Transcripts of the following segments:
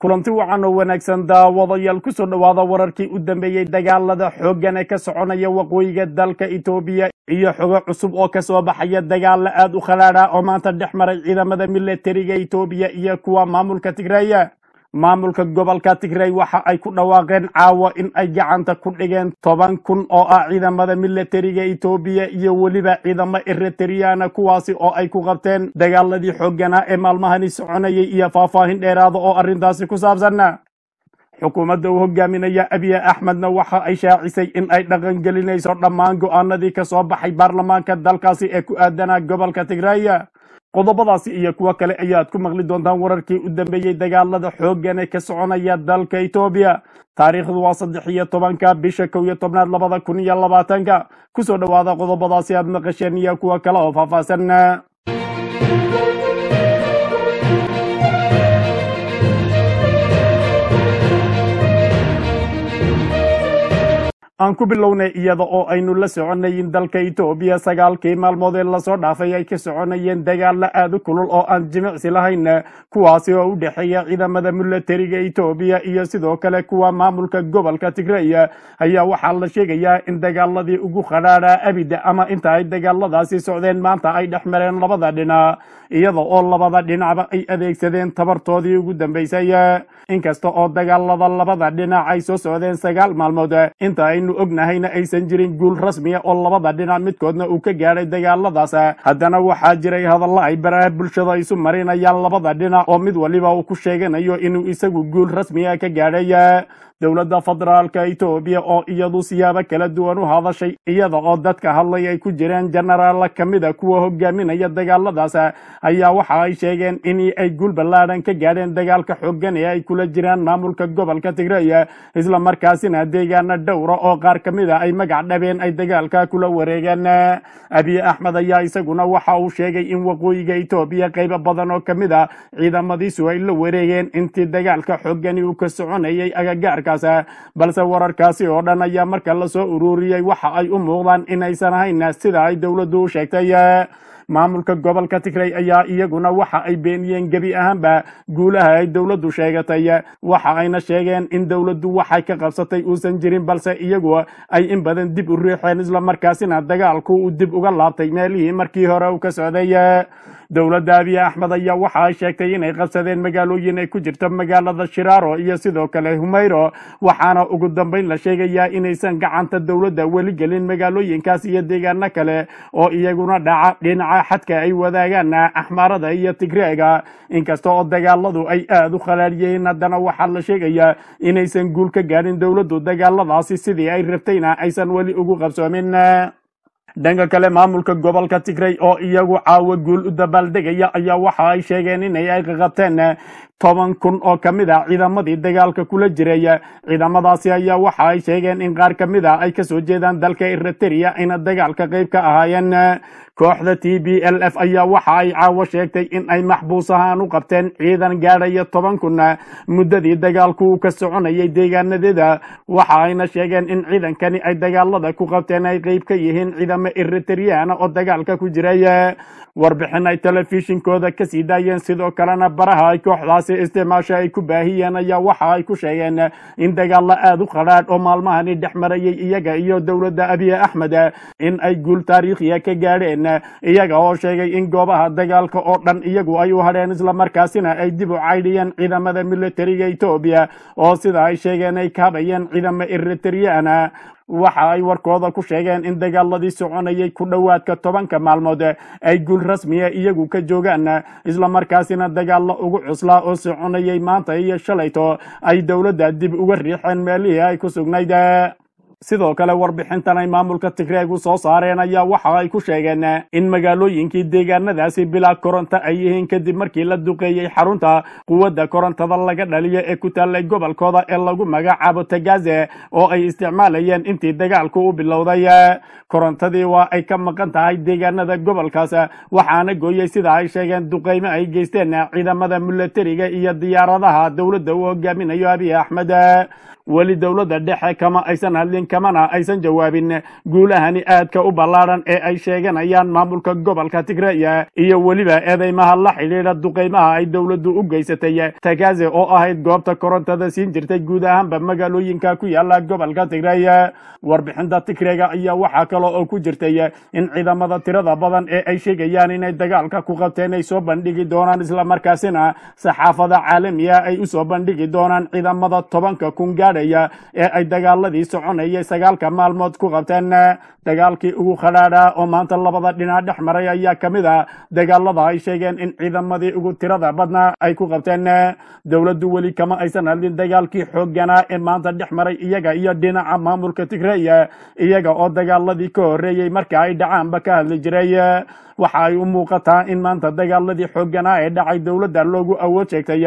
kulanti wacan oo wanaagsan daawadayaal ku soo dhawaada wararkii u dambeeyey dagaalada xooggan ee ka soconaya waqooyiga dalka etoobiya iyo xogo cusub oo kasoo baxaya dagaalla aad u khalaadha oo maanta dhex maray ciidamada milatariga etoobiya iyo kuwa maamulka tigraya maamulka gobolka tigray waxa ay ku dhawaaqeen caawa in ay gacanta ku dhigeen toban kun oo ah ciidamada milatariga etoobiya iyo weliba ciidamo eritriyana kuwaasi oo ay ku qabteen dagaaladii xoogganaa ee maalmahani soconayay iyo faahfaahin dheeraada oo arrintaasi ku saabsan xukuumadda uu hogaaminaya abiya axmedna waxa ay shaacisay in ay dhaqangelinayso dhammaan go'aanadii ka soo baxay baarlamaanka dalkaasi ee ku aadanaa gobolka tigraya qodobadaasi iyo kuwo kale ayaad ku maqli doontaan wararkii u dambeeyey dagaalada xooggan ee ka soconaya dalka etoobiya taariikhdu waa saddex iyo tobanka bisha kow iyo tobnaad labada kun iyo labaatanka ku soo dhowaada qodobadaasi aad maqasheen iyo kuwo kale oo faahfaahsan aan ku bilownay iyada oo aynu la soconay in dalka etoobiya sagaalkii maalmood ee lasoo dhaafay ay ka soconayeen dagaallo aad u kulul oo aan jimicsi lahayn kuwaasi oo u dhexeeya ciidamada milatariga etoobiya iyo sidoo kale kuwa maamulka gobolka tigrey ayaa waxaa la sheegayaa in dagaaladii ugu qadhaadha abid ama inta ay dagaaladaasi socdeen maanta ay dhex mareen labada dhinac iyada oo labada dhinacba ay adeegsadeen tabartoodii ugu dambaysay inkasta oo dagaalada labada dhinac ay soo socdeen sagaal maalmood inta aynu aanu ognahayna aysan jirin guul rasmiya oo labada dhinac midkoodna uu ka gaadhay dagaaladaas haddana waxaa jiray hadallo ay baraha bulshada isu marinayaan labada dhinac oo mid waliba uu ku sheeganayo inuu isagu guul rasmiya ka gaadhay dowladda federaalka etoobiya oo iyadu siyaabo kala duwan u hadashay iyada oo dadka hadlay ay ku jireen jenaraalla ka mid a kuwa hogaaminaya dagaaladaas ayaa waxa ay sheegeen in ay guul ballaadhan ka gaadheen dagaalka xoogan ee ay kula jiraan maamulka gobolka tigreya isla markaasina deegaana dhowra oo qaar ka mid a ay magac dhabeen ay dagaalka kula wareegeen abiy axmed ayaa isaguna waxa uu sheegay in waqooyiga etoobiya qaybo badan oo ka mid a ciidamadiisu ay la wareegeen intii dagaalka xoogani uu ka soconayay agagaarka markaas ah, balse wararkaasi oo dhan ayaa marka lasoo soo ururiyey waxa ay u muuqdaan inaysan ahayn sida ay dowladdu u sheegtay eh maamulka gobolka tigray ayaa iyaguna waxa ay beeniyeen gebi ahaanba guulaha ay dowladdu sheegatay waxa ayna sheegeen in dowladdu waxay ka qabsatay uusan jirin balse iyagu ay in badan dib u riixeen islamarkaasina dagaalku uu dib uga laabtay meelihii markii hore uu ka socday dowladda abiya axmed ayaa waxa ay sheegtay inay qabsadeen magaalooyin ay ku jirto magaalada shiraaro iyo sidoo kale humayro waxaana ugu dambayn la sheegayaa inaysan gacanta dowladda weli gelin magaalooyinkaas iyo deegaano kale oo iyaguna dhaca dhinaca xadka ay wadaagaan axmaarada iyo tigreega inkasta oo dagaaladu ay aad u khalaariyeen haddana waxaa la sheegayaa inaysan guul ka gaadhin dowladdu dagaaladaasi sidii ay rabtayna aysan weli ugu qabsoomin dhanka kale maamulka gobolka tigrey oo iyagu caawo guul u dabaaldegaya ayaa waxa ay sheegeen inay ay qaqabteen toban kun oo ka mid ah ciidamadii dagaalka kula jiraya ciidamadaasi ayaa waxa ay sheegeen in qaar ka mid ah ay kasoo jeedaan dalka eriteria ayna dagaalka qayb ka ahaayeen kooxda t b l f ayaa waxa ay caawo sheegtay in ay maxbuus ahaan u qabteen ciidan gaadhaya toban kun muddadii dagaalku uu ka soconayay deegaanadeeda waxa ayna sheegeen in ciidankani ay dagaalada ku qabteen ay qayb ka yihiin ciidamo eriteriyana oo dagaalka ku jiray warbixin ay telefishinkooda ka sii daayeen sidoo kalena baraha ay kooxdaasi isticmaasha ay ku baahiyeen ayaa waxa ay ku sheegeen in dagaalla aada u qadhaadh oo maalmahani dhex marayay iyaga iyo dowladda abiye axmed in ay guul taariikhiya ka gaadheen iyaga oo sheegay in goobaha dagaalka oo dhan iyagu ay u hadheen islamarkaasina ay dib u caydhiyeen ciidamada militariga etoobiya oo sida ay sheegeen ay kaabayeen ciidamo eritariyaana waxa ay warkooda ku sheegeen in dagaaladii soconayay ku dhowaadka tobanka maalmood ay guul rasmiya iyagu ka joogaan islamarkaasina dagaallo ugu cuslaa oo soconayay maanta iyo shalayto ay dowladda dib uga riixeen meelihii ay ku sugnayd sidoo kale warbixintan ay maamulka tigreegu soo saareen ayaa waxa ay ku sheegeen in magaalooyinkii deegaanadaasi bilaa koronto ay yihiin kadib markii la duqeeyey xarunta quwadda korontada laga dhaliyo ee ku taallay gobolkooda ee lagu magacaabo tagaze oo ay isticmaalayeen intii dagaalku u bilowday korontadii waa ay ka maqan tahay deegaanada gobolkaas waxaana gooyey sida ay sheegeen duqeymo ay geysteen ciidamada milatariga iyo diyaaradaha dowladda uu hogaaminayo abiy axmed weli dowladda dhexe kama aysan hadlin kamana aysan jawaabin guulahani aadka u ballaadhan ee ay sheeganayaan maamulka gobolka tigreya iyo weliba eedeymaha la xidhiidha duqeymaha ay dowladdu u geysatay tagaze oo ahayd goobta korontada siin jirtay guud ahaanba magaalooyinka ku yaalla gobolka tigrey warbixinta tigrega ayaa waxaa kale oo ku jirtay in ciidamada tirada badan ee ay sheegayaan inay dagaalka ku qabteen ay soo bandhigi doonaan isla markaasina saxaafada caalamiya ay u soo bandhigi doonaan ciidamada tobanka kun gaadhaya ee ay dagaaladii soconaya iyo sagaalka maalmood ku qabteen eh, dagaalkii ugu khadhaadhaa oo maanta labada dhinac dhex maray ayaa ka mid a ah dagaalada ay sheegeen in ciidamadii ugu tirada badnaa ay ku qabteen eh, dowladdu weli kama aysan hadlin dagaalkii xoogganaa ee maanta dhex maray iyaga iyo dhinaca maamulka tigreya eh, iyaga oo dagaaladii ka horreeyey marka ay dhacaanba ka hadli jiray waxa ay u muuqataa in maanta dagaaladii xoogganaa ee dhacay dowladda loogu awood sheegtay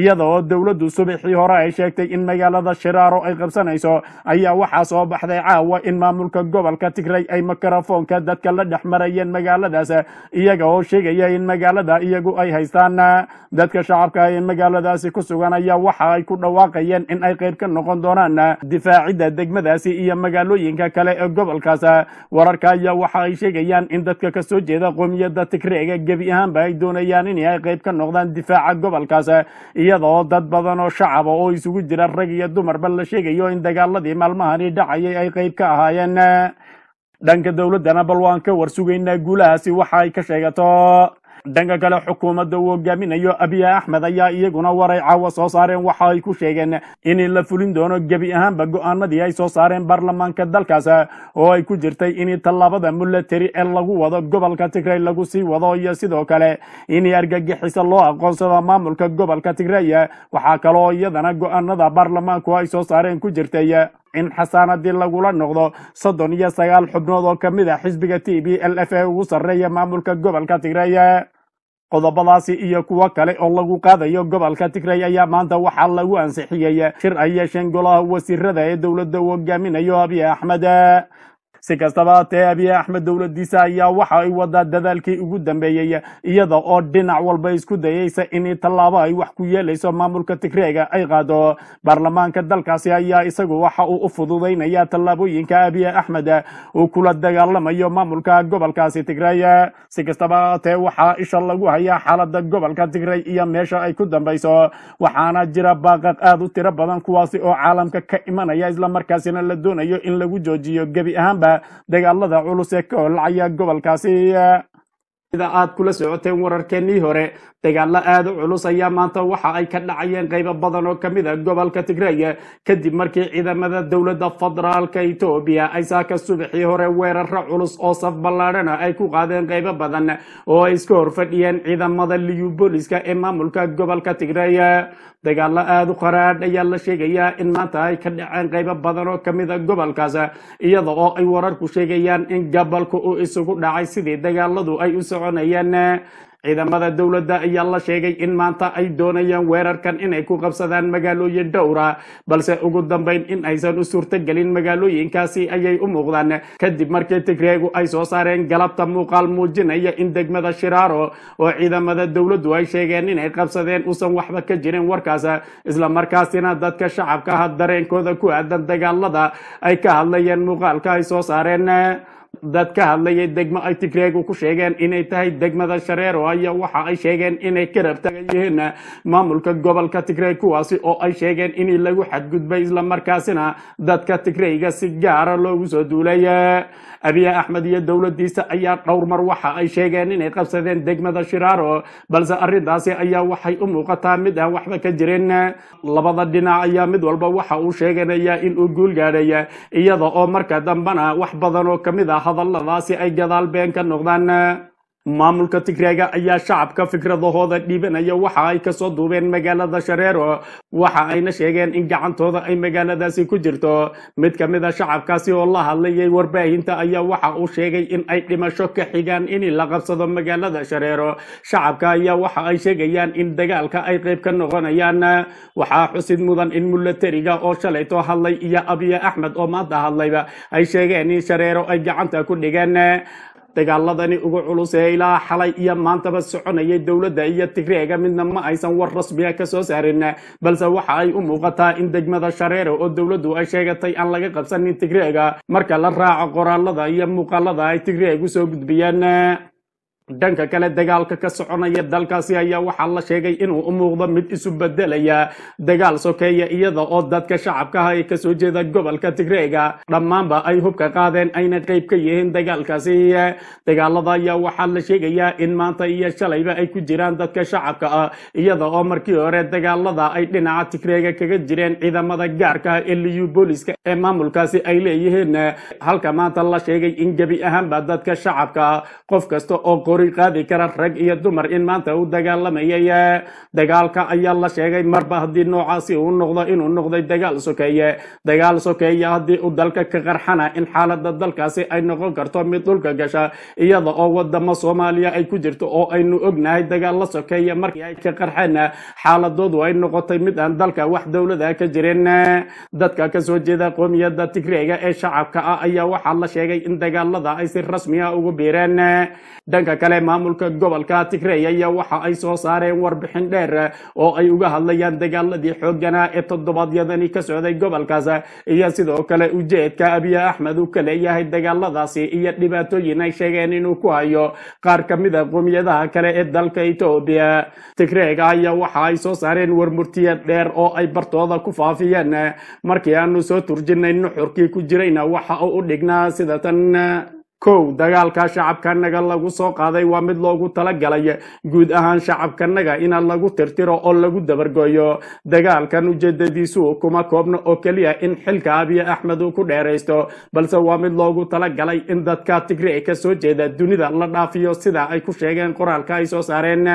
iyada oo dowladdu subaxii hore ay sheegtay in magaalada shiraaro ay qabsanayso ayaa waxaa soo baxday caawa in maamulka gobolka tigray ay mikrofoonka dadka la dhex marayeen magaaladaas iyaga oo sheegaya in magaalada iyagu ay haystaan dadka shacabka ee magaaladaasi ku sugan ayaa waxa ay ku dhawaaqayeen in ay qayb ka noqon doonaan difaacidda degmadaasi iyo magaalooyinka kale ee gobolkaas wararka ayaa waxa ay sheegayaan in dadka kasoo jeeda qowmiyadda tigreega gebi ahaanba ay doonayaan in ay qayb ka noqdaan difaaca gobolkaas iyadoo dad badan oo shacaba oo isugu jira rag iyo dumarba la sheegayo in dagaaladii maalmahani dhacayay ay qayb ka ahaayeen dhanka dowladdana bal waan ka warsugaynaa guulahaasi waxa ay ka sheegato dhanka kale xukuumadda uu hogaaminayo abiy axmed ayaa iyaguna waray caawa soo saareen waxa ay ku sheegeen in la fulin doono gebi ahaanba go'aanadii ay soo saareen baarlamaanka dalkaas oo ay ku jirtay in tallaabada mulateri ee lagu wado gobolka tigray lagu sii wado iyo sidoo kale inay argagixiso loo aqoonsado maamulka gobolka tigrey waxaa kaloo iyadana go'aanada baarlamaanku ay soo saareen ku jirtay in xasaanadii lagula noqdo soddon iyo sagaal xubnood oo ka mid a ah xisbiga t b l f ee ugu sarreeya maamulka gobolka tigreeye qodobadaasi iyo kuwo kale oo lagu qaadayo gobolka tigray ayaa maanta waxaa lagu ansixiyey shir ay yeesheen golaha wasiirada ee dowladda u hogaaminayo abiy axmed si kastaba hatee abiy axmed dowladiisa ayaa waxa ay wadaa dadaalkii ugu dambeeyey iyada oo dhinac walba isku dayeysa inay tallaabo ay wax ku yeelayso maamulka tigreega ay qaado baarlamaanka dalkaasi ayaa isagu waxa uu u fududaynaya tallaabooyinka abiy axmed uu kula dagaalamayo maamulka gobolkaasi tigreey si kastaba hatee waxaa isha lagu hayaa xaalada gobolka tigrey iyo meesha ay ku dambayso waxaana jira baaqaq aad u tiro badan kuwaasi oo caalamka ka imanaya islamarkaasina la doonayo in lagu joojiyo gebi ahaanba dagaalada culus ee ka holacaya gobolkaasi sida aad kula socoteen wararkeennii hore dagaallo aada u culus ayaa maanta waxa ay ka dhacayeen qaybo badan oo ka mid a ah gobolka tigraya kadib markii ciidamada dowladda federaalka etoobiya ay saaka subaxii hore weeraro culus oo saf ballaadhana ay ku qaadeen qaybo badan oo ay iska horfadhiyeen ciidamada booliska ee maamulka gobolka tigraya dagaallo aad u qaraadh ayaa la sheegayaa in maanta ay ka dhaceen qaybo badan oo ka mid a ah gobolkaas iyada oo ay wararku sheegayaan in gobolka uu isugu dhacay sidii dagaaladu ay u soconayeen ciidamada dowladda ayaa la sheegay in maanta ay doonayaan weerarkan inay ku qabsadaan magaalooyin dhowra balse ugu dambayn in aysan u suurtogelin magaalooyinkaasi ayay u muuqdaan kadib markii tigreegu ay soo saareen galabta muuqaal muujinaya in degmada shiraaro oo ciidamada dowladdu ay sheegeen inay qabsadeen uusan waxba ka jirin warkaas isla markaasina dadka shacabka ah dareenkooda ku aadan dagaalada ay ka hadlayeen muuqaalka ay soo saareen dad ka hadlayay degmo ay tigreegu ku sheegeen inay tahay degmada shareero iyo waxa ay sheegeen inay ka rabtaagan yihiin maamulka gobolka tigreeg kuwaasi oo ay sheegeen in lagu xadgudbay islamarkaasina dadka tigreyga si gaara ah loogu soo duulay abiy axmed iyo dowladiisa ayaa dhowr mar waxa ay sheegeen inay qabsadeen degmada shiraaro balse arintaasi ayaa waxay u muuqataa mid aan waxba ka jirin labada dhinac ayaa mid walba waxa uu sheeganaya in uu guul gaadhay iyada oo marka dambena wax badan oo kamid ah hadalladaasi ay gadaal been ka noqdaan eh, maamulka tigreega ayaa shacabka fikradahooda dhiibanaya waxa ay kasoo duubeen magaalada shareero waxa ayna sheegeen in gacantooda ay magaaladaasi ku jirto mid ka mid a shacabkaasi oo la hadlayay warbaahinta ayaa waxa uu sheegay in ay dhimasho ka xigaan in la qabsado magaalada shareero shacabka ayaa waxa ay sheegayaan in dagaalka ay qayb ka noqonayaan waxaa xusid mudan in mulateriga oo shalayto hadlay iyo abiye axmed oo maanta hadlayba ay sheegeen in shareero ay gacanta ku dhigeen dagaaladani uga culus ee ilaa xalay iyo maantaba soconayay dowladda iyo tigreega midna ma aysan war rasmiya ah ka soo saarin balse waxa ay u muuqataa in degmada shareere oo dowladdu ay sheegatay aan laga qabsanin tigreega marka la raaco qoraallada iyo muuqaalada ay tigreeg u soo gudbiyeen dhanka kale dagaalka ka soconaya dalkaasi ayaa waxaa la sheegay inuu u muuqdo mid isu bedelaya dagaal sokeeya iyada oo dadka shacabkaha ah ee kasoo jeeda gobolka tigreega dhammaanba ay hubka qaadeen ayna qayb ka yihiin dagaalkaasi dagaalada ayaa waxaa la sheegayaa in maanta iyo shalayba ay ku jiraan dadka shacabka ah iyada oo markii hore dagaalada ay dhinaca tigreega kaga jireen ciidamada gaarkaha ah, eliyu booliska ee maamulkaasi ay leeyihiin halka maanta la sheegay in gebi ahaanba dadka shacabka ah qof kasta oo kori qaadi kara rag iyo dumar in maanta uu dagaalamayay dagaalka ayaa la sheegay marba haddii noocaasi uu noqdo inuu noqday dagaal sokeeye dagaal sokeeye haddii uu dalka ka qarxana in xaalada dalkaasi ay noqon karto mid dhulka gasha iyada oo wadamo soomaaliya ay ku jirto oo aynu ognahay dagaal sokeeye markii ay ka qarxeen xaaladoodu ay noqotay mid aan dalka wax dowlada ka jirin dadka kasoo jeeda qoomiyadda tigreega ee shacabka ah ayaa waxaa la sheegay in dagaalada ay si rasmi rasmiya ah ugu biireen dhanka kale maamulka gobolka tigreey ayaa waxa ay soo saareen warbixin dheer oo ay uga hadlayaan dagaaladii xooganaa ee toddobaadyadani ka socday gobolkaas iyo sidoo kale ujeedka abiya axmed uu ka leeyahay dagaaladaasi iyo dhibaatooyin ay sheegeen inuu ku hayo qaar ka mid ah qowmiyadaha kale ee dalka etoobiya tigreega ayaa waxa ay soo saareen warmurtiyad dheer oo ay bartooda ku faafiyeen markii aanu soo turjinay nuxurkii ku jirayna waxa uu u dhignaa sida tan kow dagaalka shacabkanaga lagu soo qaaday waa mid loogu talagalay guud ahaan shacabkanaga inaan lagu tirtiro oo lagu dabargooyo dagaalkan ujeedadiisu kuma koobno oo keliya in xilka abiy axmed uu ku dheeraysto balse waa mid loogu talagalay in dadka tigre kasoo jeeda dunida la dhaafiyo sida ay ku sheegeen qoraalka ay soo saareen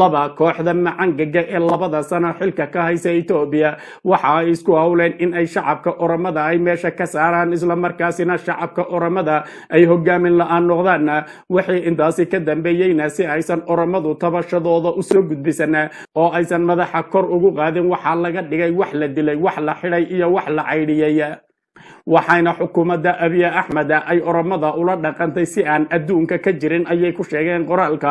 laba kooxda macangaga ee labada sano xilka ka haysa etoobiya waxa ay isku howleen in ay shacabka oromada ay meesha ka saaraan islamarkaasina shacabka oramada hogaamin la-aan noqdaan waxay intaasi ka dambeeyeyna si aysan oramadu tabashadooda u soo gudbisanna oo aysan madaxa kor ugu qaadin waxaa laga dhigay wax la dilay wax la xidhay iyo wax la caydhiyey waxayna xukuumadda abiya axmed ay oramada ula dhaqantay si aan adduunka ka jirin ayay ku sheegeen qoraalka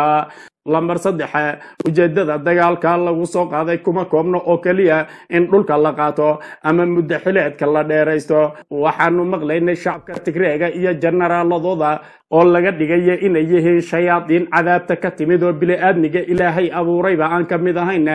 lambar saddexa eh, ujeedada dagaalka lagu soo qaaday kuma koobno oo keliya in dhulka la qaato ama muddo xileedka la dheeraysto waxaanu maqlaynay shacabka tigreega iyo jenaraaladooda oo laga dhigayo inay yihiin shayaadiin cadaabta ka timid oo bili-aadmiga ilaahay abuurayba aan ka mid ahayn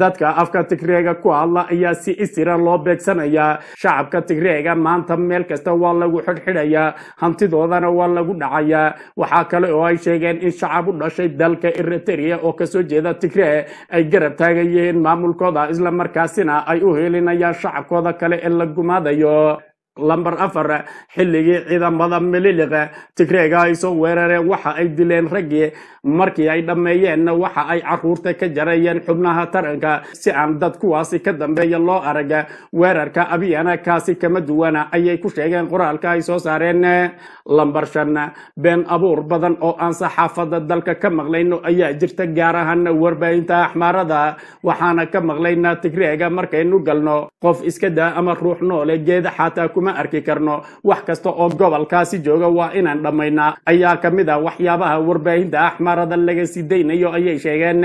dadka afka tigreega ku hadla ayaa si isiran loo beegsanayaa shacabka tigreega maanta meel kasta waa lagu xidhxidhayaa hantidoodana waa lagu dhacayaa waxaa kale oo ay sheegeen in shacab u dhashay dalka eriteria oo kasoo jeeda tigree ay garab taagan yihiin maamulkooda islamarkaasina ay u heelinayaan shacabkooda kale ee la gumaadayo lamber afar xilligii ciidamada mililiqa tigreega ay soo weerareen waxa ay dileen raggii markii ay dhammeeyeen waxa ay caruurta ka jarayeen xubnaha taranka si aan dad kuwaasi ka dambeeya loo arag weerarka abiyana kaasi kama duwana ayay ku sheegeen qoraalka ay soo saareen lamber shan been abuur badan oo aan saxaafada dalka ka maqlayno ayaa jirta gaar ahaan warbaahinta axmaarada waxaana ka maqlaynaa tigreega markaynu galno qof iska daa ama ruux noole geeda xataa kuma ma arki karno wax kasta oo gobolkaasi jooga waa inaan dhammaynaa ayaa ka mid ah waxyaabaha warbaahinta axmaarada laga sii daynayo ayay sheegeen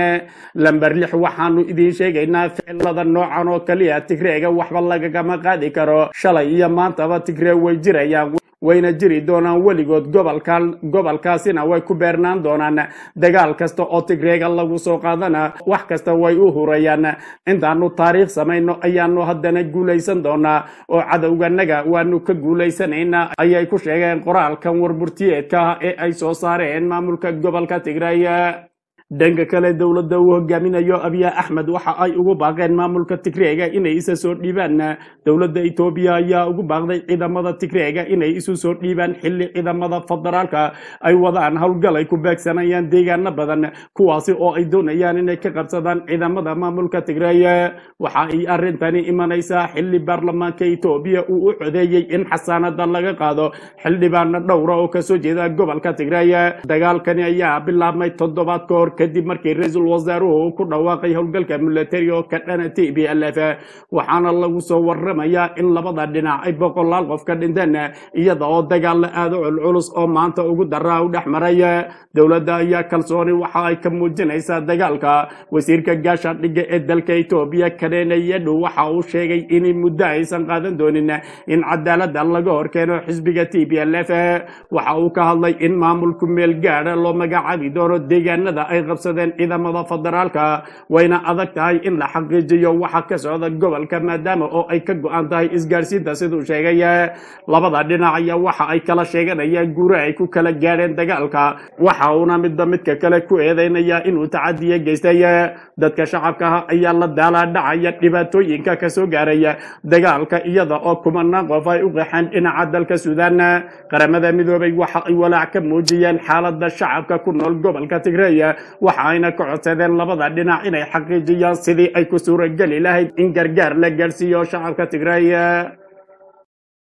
lamber lix waxaanu idiin sheegaynaa ficilada noocan oo kaliya tigreega waxba lagagama qaadi karo shalay iyo maantaba tigree way jirayaan wayna jiri doonaan weligood gobolkaasina way ku beernaan doonaan dagaal kasta oo tigreega lagu soo qaadana wax kasta way u hurayaan intaanu taariikh samayno ayaannu haddana guulaysan doonaa oo cadowganaga waanu ka guulaysanaynaa ayay ku sheegeen qoraalkan warburtiyeedka ah ee ay soo saareen maamulka gobolka tigray dhanka kale dowladda uu hogaaminayo abiya axmed waxa ay ugu baaqeen maamulka tigreega inay isa soo dhiibaan dowladda etoobiya ayaa ugu baaqday ciidamada tigreega inay isu soo dhiibaan xilli ciidamada federaalka ay wadaan howlgal ay ku beegsanayaan deegaano badan kuwaasi oo ay doonayaan inay ka qabsadaan ciidamada maamulka tigreeye waxa ay arrintani imanaysaa xilli baarlamaanka etoobiya uu u codeeyey in xasaanada laga qaado xildhibaano dhowra oo kasoo jeeda gobolka tigreeye dagaalkani ayaa bilaabmay toddobaad ka kadib markii ra-iisul wasaaruhu ku dhawaaqay howlgalka milatari oo ka dhana t b l f waxaana lagu soo waramayaa in labada dhinac ay boqolaal qof ka dhinteen iyada oo dagaalla la aado culculus oo maanta ugu daraa u dhex maray dowladda ayaa kalsooni waxa ay ka muujinaysaa dagaalka wasiirka gaasha dhiga ee dalka etoobiya kadeenayadhow waxa uu sheegay inay muddo aysan qaadan doonin in cadaaladda laga horkeeno xisbiga t b l f waxa uu ka hadlay in maamulku meel gaadha loo magacaabi doono deegaanada ay qabsadeen ciidamada federaalka wayna adag tahay in la xaqiijiyo waxa ka socda gobolka maadaama oo ay ka go-an tahay isgaarsiinta siduu sheegay labada dhinac dhinacaya waxa ay kala sheeganayaan guure ay ku kala gaadheen dagaalka waxa uuna midba midka kale ku eedaynaya inuu tacadiya geystay dadka shacabkaha ayaa la daalaadhacaya dhibaatooyinka kasoo gaaraya dagaalka iyada oo kumanaan qof ay u qaxeen dhinaca dalka suudaan qaramada midoobay waxa ay walaac ka muujiyeen xaalada shacabka ku nool gobolka tigreya waxa ayna ka codsadeen labada dhinac inay xaqiijiyaan sidii ay ku suurageli lahayd in gargaar la gaadhsiiyo shacabka tigraya